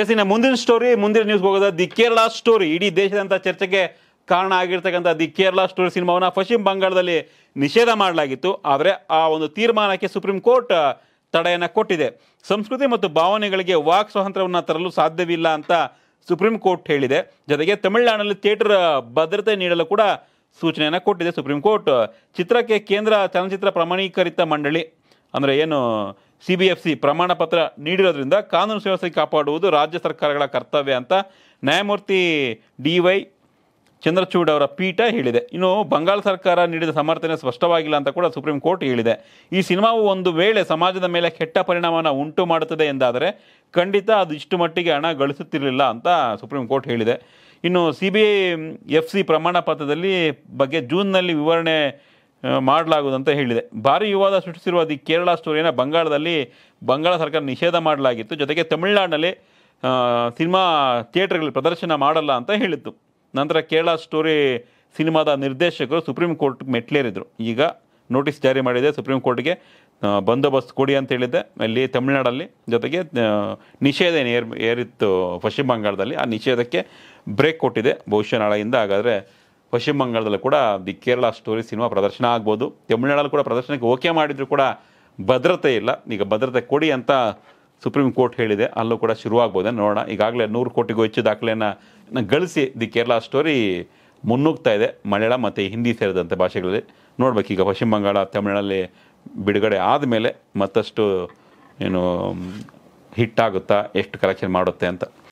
S ಇನ್ನು ಮುಂದಿನ story ಮುಂದಿನ ನ್ಯೂಸ್ ಹೋಗೋದ ದಿ ಕೇರಳ ಸ್ಟೋರಿ ಇಡೀ ದೇಶದಂಥ ಚರ್ಚೆಗೆ ಕಾರಣ ಆಗಿರ್ತಕ್ಕಂಥ ದಿ ಕೇರಳ ಸ್ಟೋರಿ ಸಿನಿಮಾವನ್ನು ಪಶ್ಚಿಮ ಬಂಗಾಳದಲ್ಲಿ ನಿಷೇಧ ಮಾಡಲಾಗಿತ್ತು ಆದರೆ ಆ ಒಂದು ತೀರ್ಮಾನಕ್ಕೆ ಸುಪ್ರೀಂ ಕೋರ್ಟ್ ತಡೆಯನ್ನು ಕೊಟ್ಟಿದೆ ಸಂಸ್ಕೃತಿ ಮತ್ತು ಭಾವನೆಗಳಿಗೆ ವಾಕ್ ಸ್ವಾತಂತ್ರ್ಯವನ್ನು ತರಲು ಸಾಧ್ಯವಿಲ್ಲ ಅಂತ ಸುಪ್ರೀಂ ಕೋರ್ಟ್ ಹೇಳಿದೆ ಜೊತೆಗೆ ತಮಿಳುನಾಡಿನಲ್ಲಿ ಥಿಯೇಟರ್ ಭದ್ರತೆ ನೀಡಲು ಕೂಡ ಸೂಚನೆಯನ್ನು ಕೊಟ್ಟಿದೆ ಸುಪ್ರೀಂ ಕೋರ್ಟ್ ಚಿತ್ರಕ್ಕೆ ಕೇಂದ್ರ ಚಲನಚಿತ್ರ ಪ್ರಮಾಣೀಕರಿತ ಮಂಡಳಿ ಅಂದರೆ ಏನು ಸಿಬಿಎಫ್ಸಿ ಪ್ರಮಾಣ ಪತ್ರ ನೀಡಿರೋದ್ರಿಂದ ಕಾನೂನು ಸುವ್ಯವಸ್ಥೆ ಕಾಪಾಡುವುದು ರಾಜ್ಯ ಸರ್ಕಾರಗಳ ಕರ್ತವ್ಯ ಅಂತ ನ್ಯಾಯಮೂರ್ತಿ ಡಿ ವೈ ಚಂದ್ರಚೂಡ್ ಅವರ ಪೀಠ ಹೇಳಿದೆ ಇನ್ನು ಬಂಗಾಳ ಸರ್ಕಾರ ನೀಡಿದ ಸಮರ್ಥನೆ ಸ್ಪಷ್ಟವಾಗಿಲ್ಲ ಅಂತ ಕೂಡ ಸುಪ್ರೀಂ ಕೋರ್ಟ್ ಹೇಳಿದೆ ಈ ಸಿನಿಮಾವು ಒಂದು ವೇಳೆ ಸಮಾಜದ ಮೇಲೆ ಕೆಟ್ಟ ಪರಿಣಾಮನ ಉಂಟು ಮಾಡುತ್ತದೆ ಎಂದಾದರೆ ಖಂಡಿತ ಅದು ಇಷ್ಟು ಮಟ್ಟಿಗೆ ಹಣ ಗಳಿಸುತ್ತಿರಲಿಲ್ಲ ಅಂತ ಸುಪ್ರೀಂ ಕೋರ್ಟ್ ಹೇಳಿದೆ ಇನ್ನು ಸಿ ಬಿ ಎಫ್ ಸಿ ಪ್ರಮಾಣ ಪತ್ರದಲ್ಲಿ ಬಗ್ಗೆ ಜೂನ್ನಲ್ಲಿ ವಿವರಣೆ ಮಾಡಲಾಗುವುದಂತ ಹೇಳಿದೆ ಭಾರಿ ವಿವಾದ ಸೃಷ್ಟಿಸಿರುವ ದಿ ಕೇರಳ ಸ್ಟೋರಿಯನ್ನು ಬಂಗಾಳದಲ್ಲಿ ಬಂಗಾಳ ಸರ್ಕಾರ ನಿಷೇಧ ಮಾಡಲಾಗಿತ್ತು ಜೊತೆಗೆ ತಮಿಳುನಾಡಿನಲ್ಲಿ ಸಿನಿಮಾ ಥಿಯೇಟರ್ಗಳಲ್ಲಿ ಪ್ರದರ್ಶನ ಮಾಡಲ್ಲ ಅಂತ ಹೇಳಿತ್ತು ನಂತರ ಕೇರಳ ಸ್ಟೋರಿ ಸಿನಿಮಾದ ನಿರ್ದೇಶಕರು ಸುಪ್ರೀಂ ಕೋರ್ಟ್ ಮೆಟ್ಲೇರಿದ್ರು ಈಗ ನೋಟಿಸ್ ಜಾರಿ ಮಾಡಿದೆ ಸುಪ್ರೀಂ ಕೋರ್ಟ್ಗೆ ಬಂದೋಬಸ್ತ್ ಕೊಡಿ ಅಂತ ಹೇಳಿದ್ದೆ ಅಲ್ಲಿ ತಮಿಳುನಾಡಲ್ಲಿ ಜೊತೆಗೆ ನಿಷೇಧ ಏರ್ ಏರಿತ್ತು ಪಶ್ಚಿಮ ಬಂಗಾಳದಲ್ಲಿ ಆ ನಿಷೇಧಕ್ಕೆ ಬ್ರೇಕ್ ಕೊಟ್ಟಿದೆ ಬಹುಶಃ ನಾಳೆಯಿಂದ ಹಾಗಾದರೆ ಪಶ್ಚಿಮ ಬಂಗಾಳದಲ್ಲೂ ಕೂಡ ದಿ ಕೇರಳ ಸ್ಟೋರಿ ಸಿನಿಮಾ ಪ್ರದರ್ಶನ ಆಗ್ಬೋದು ತಮಿಳುನಾಡಲ್ಲಿ ಕೂಡ ಪ್ರದರ್ಶನಕ್ಕೆ ಓಕೆ ಮಾಡಿದರೂ ಕೂಡ ಭದ್ರತೆ ಇಲ್ಲ ಈಗ ಭದ್ರತೆ ಕೊಡಿ ಅಂತ ಸುಪ್ರೀಂ ಕೋರ್ಟ್ ಹೇಳಿದೆ ಅಲ್ಲೂ ಕೂಡ ಶುರುವಾಗ್ಬೋದು ನೋಡೋಣ ಈಗಾಗಲೇ ನೂರು ಕೋಟಿಗೂ ಹೆಚ್ಚು ದಾಖಲೆಯನ್ನು ಗಳಿಸಿ ದಿ ಕೇರಳ ಸ್ಟೋರಿ ಮುನ್ನುಗ್ತಾ ಇದೆ ಮಲಯಾಳಂ ಮತ್ತು ಹಿಂದಿ ಸೇರಿದಂಥ ಭಾಷೆಗಳಲ್ಲಿ ನೋಡ್ಬೇಕು ಈಗ ಪಶ್ಚಿಮ ಬಂಗಾಳ ತಮಿಳಿನಲ್ಲಿ ಬಿಡುಗಡೆ ಆದಮೇಲೆ ಮತ್ತಷ್ಟು ಏನು ಹಿಟ್ಟಾಗುತ್ತಾ ಎಷ್ಟು ಕಲೆಕ್ಷನ್ ಮಾಡುತ್ತೆ ಅಂತ